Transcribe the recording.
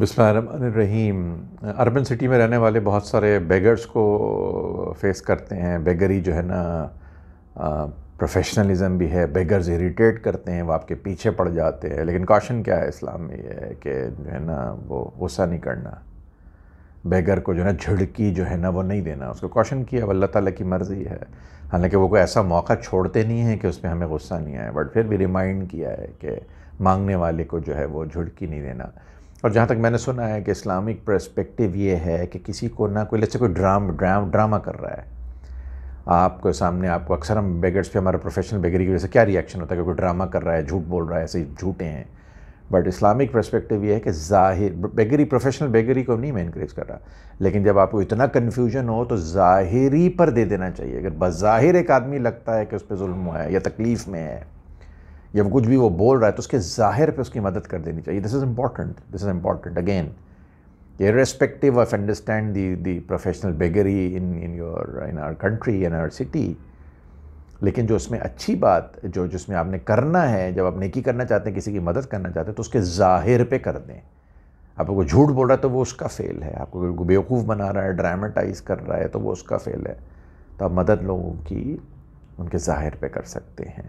बिस्मिल्लाहिर्रहमानिर्रहीम urban city में रहने वाले बहुत सारे बेगर्स को फेस करते हैं बेगरी जो है ना प्रोफेशनलिज्म भी है बेगर्स इरीटेट करते हैं वो आपके पीछे पड़ जाते हैं लेकिन कॉशन क्या है इस्लाम में ये है कि जो है ना वो गुस्सा नहीं करना बेगर को जो है ना झड़की जो है ना वो नहीं देना उसको कॉशन किया वो अल्लाह ताली की मर्ज़ी है हालांकि वो कोई ऐसा मौका छोड़ते नहीं है कि उस पर हमें गुस्सा नहीं आए बट फिर भी रिमाइंड किया है कि मांगने वाले को जो है वो झुड़की नहीं देना और जहाँ तक मैंने सुना है कि इस्लामिक परस्पेक्टिव ये है कि किसी को ना कोई जैसे कोई ड्राम ड्राम ड्रामा कर रहा है आपके सामने आपको अक्सर हम बेगर्स पे हमारा प्रोफेशनल बेगरी की वजह से क्या रिएक्शन होता है कोई ड्रामा कर रहा है झूठ बोल रहा है ऐसे झूठे हैं बट इस्लामिक पर्सपेक्टिव ये है कि जाहिर बेगरी प्रोफेशनल बेगरी को नहीं मैं इनक्रेज कर रहा लेकिन जब आपको इतना कन्फ्यूजन हो तो ज़ाहिरी पर दे देना चाहिए अगर बज़ाहिर एक आदमी लगता है कि उस पर म हुआ है या तकलीफ़ में है या कुछ भी वो बोल रहा है तो उसके ज़ाहिर पे उसकी मदद कर देनी चाहिए this is important this is important again irrespective of understand the the professional beggary in in your in our country in our city लेकिन जो उसमें अच्छी बात जो जिसमें आपने करना है जब आप नेकी करना चाहते हैं किसी की मदद करना चाहते हैं तो उसके ज़ाहिर पे कर दें आपको झूठ बोल रहा है तो वो उसका फ़ेल है आपको बेवकूफ़ बना रहा है ड्रामेटाइज कर रहा है तो वो उसका फ़ेल है तो आप मदद लोगों की उनके ज़ाहिर पे कर सकते हैं